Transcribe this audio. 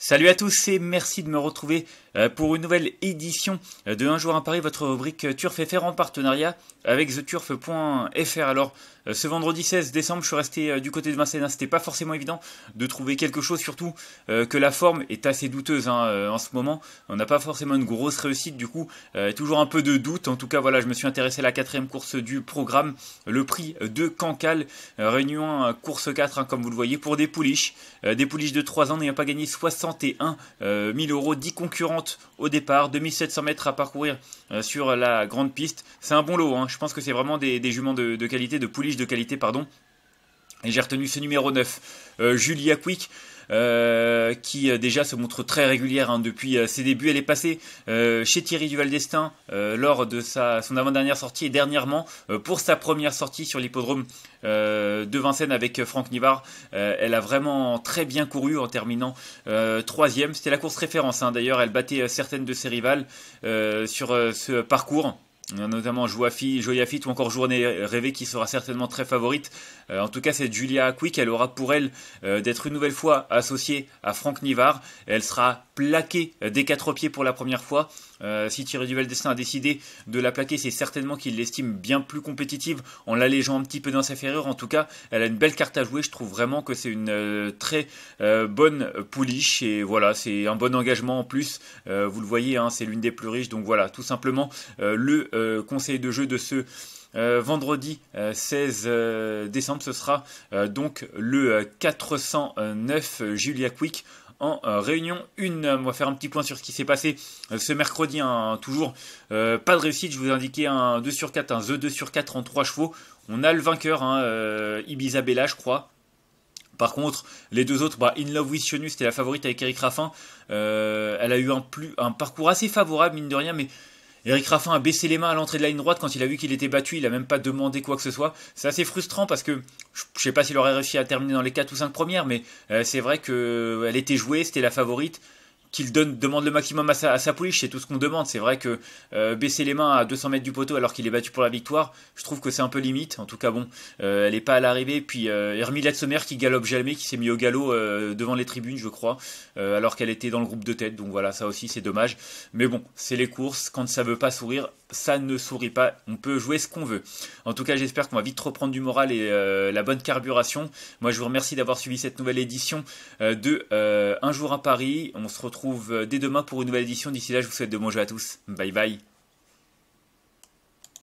Salut à tous et merci de me retrouver euh, pour une nouvelle édition euh, de Un jour à Paris, votre rubrique euh, Turf FR en partenariat avec theturf.fr. Alors, ce vendredi 16 décembre, je suis resté du côté de Vincennes. C'était pas forcément évident de trouver quelque chose, surtout que la forme est assez douteuse hein, en ce moment. On n'a pas forcément une grosse réussite, du coup, toujours un peu de doute. En tout cas, voilà, je me suis intéressé à la quatrième course du programme, le prix de Cancale, réunion course 4, hein, comme vous le voyez, pour des pouliches. Des pouliches de 3 ans n'ayant pas gagné 60 un 000 euh, euros, 10 concurrentes au départ, 2700 mètres à parcourir euh, sur la grande piste. C'est un bon lot, hein. je pense que c'est vraiment des, juments de, de, qualité, de pouliches de qualité, pardon. Et j'ai retenu ce numéro 9, euh, Julia Quick. Euh, qui euh, déjà se montre très régulière hein, depuis euh, ses débuts. Elle est passée chez Thierry Duval d'Estaing lors de sa, son avant-dernière sortie et dernièrement pour sa première sortie sur l'hippodrome de Vincennes avec Franck Nivard. elle a vraiment très bien couru en terminant troisième. C'était la course référence hein. d'ailleurs. Elle battait certaines de ses rivales sur ce parcours. Euh, notamment Joya Fit ou encore Journée Rêvée qui sera certainement très favorite. Euh, en tout cas, c'est Julia Quick, elle aura pour elle euh, d'être une nouvelle fois associée à Franck Nivard. Elle sera plaquer euh, des quatre pieds pour la première fois. Euh, si Thierry Duval Destin a décidé de la plaquer, c'est certainement qu'il l'estime bien plus compétitive en l'allégeant un petit peu dans sa ferrure. En tout cas, elle a une belle carte à jouer. Je trouve vraiment que c'est une euh, très bonne pouliche et voilà, c'est un bon engagement en plus. vous le voyez, hein, c'est l'une des plus riches. Donc voilà, tout simplement le conseil de jeu de ce vendredi 16 décembre, ce sera donc le 409 Julia Quick en euh, Réunion Une On va faire un petit point sur ce qui s'est passé euh, ce mercredi, hein, toujours euh, pas de réussite. Je vous ai indiqué un 2 sur 4, un The 2 sur 4 en 3 chevaux. On a le vainqueur, hein, je crois. Par contre, les deux autres, bah, In Love With Shonu, c'était la favorite avec Eric Raffin. elle a eu un, plus, un parcours assez favorable, mine de rien, mais Eric Raffin a baissé les mains à l'entrée de la ligne droite quand il a vu qu'il était battu, il a même pas demandé quoi que ce soit. C'est assez frustrant parce que je sais pas s'il aurait réussi à terminer dans les 4 ou 5 premières, mais euh, c'est vrai qu'elle était jouée, c'était la favorite qu'il donne, demande le maximum à sa, pouliche, c'est tout ce qu'on demande. C'est vrai que euh, baisser les mains à 200 mètres du poteau alors qu'il est battu pour la victoire, je trouve que c'est un peu limite. En tout cas, bon, euh, elle n'est pas à l'arrivée. Puis euh, de Sommer qui galope jamais, qui s'est mis au galop euh, devant les tribunes, je crois, alors qu'elle était dans le groupe de tête. Donc voilà, ça aussi c'est dommage. Mais bon, c'est les courses. Quand ça veut pas sourire, ça ne sourit pas. On peut jouer ce qu'on veut. En tout cas, j'espère qu'on va vite reprendre du moral et euh, la bonne carburation. Moi, je vous remercie d'avoir suivi cette nouvelle édition euh, de euh, Un jour à Paris. On se retrouve dès demain pour une nouvelle édition. D'ici là, je vous souhaite de bon jeu à tous. Bye bye.